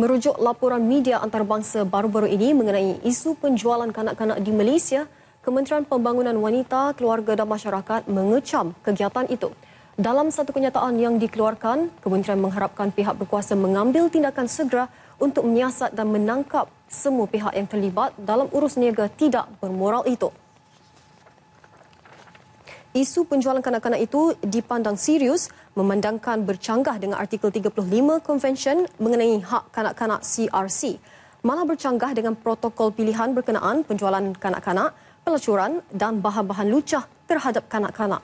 Merujuk laporan media antarabangsa baru-baru ini mengenai isu penjualan kanak-kanak di Malaysia, Kementerian Pembangunan Wanita, Keluarga dan Masyarakat mengecam kegiatan itu. Dalam satu kenyataan yang dikeluarkan, Kementerian mengharapkan pihak berkuasa mengambil tindakan segera untuk menyiasat dan menangkap semua pihak yang terlibat dalam urus niaga tidak bermoral itu isu penjualan kanak-kanak itu dipandang serius memandangkan bercanggah dengan artikel 35 Convention mengenai hak kanak-kanak CRC. Malah bercanggah dengan protokol pilihan berkenaan penjualan kanak-kanak, pelacuran dan bahan-bahan lucah terhadap kanak-kanak.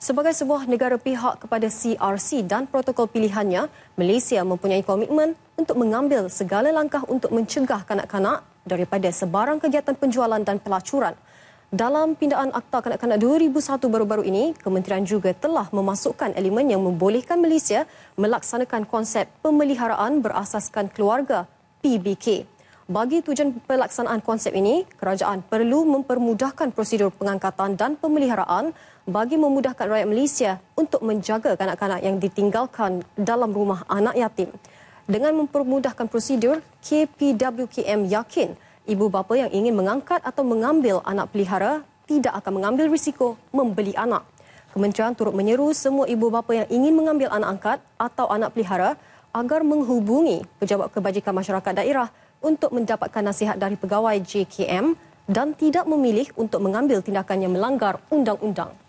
Sebagai sebuah negara pihak kepada CRC dan protokol pilihannya, Malaysia mempunyai komitmen untuk mengambil segala langkah untuk mencegah kanak-kanak daripada sebarang kegiatan penjualan dan pelacuran. Dalam pindaan Akta Kanak-kanak 2001 baru-baru ini, kementerian juga telah memasukkan elemen yang membolehkan Malaysia melaksanakan konsep pemeliharaan berasaskan keluarga PBK. Bagi tujuan pelaksanaan konsep ini, kerajaan perlu mempermudahkan prosedur pengangkatan dan pemeliharaan bagi memudahkan rakyat Malaysia untuk menjaga kanak-kanak yang ditinggalkan dalam rumah anak yatim. Dengan mempermudahkan prosedur, KPWKM yakin Ibu bapa yang ingin mengangkat atau mengambil anak pelihara tidak akan mengambil risiko membeli anak. Kementerian turut menyeru semua ibu bapa yang ingin mengambil anak angkat atau anak pelihara agar menghubungi Pejabat Kebajikan Masyarakat Daerah untuk mendapatkan nasihat dari pegawai JKM dan tidak memilih untuk mengambil tindakan yang melanggar undang-undang.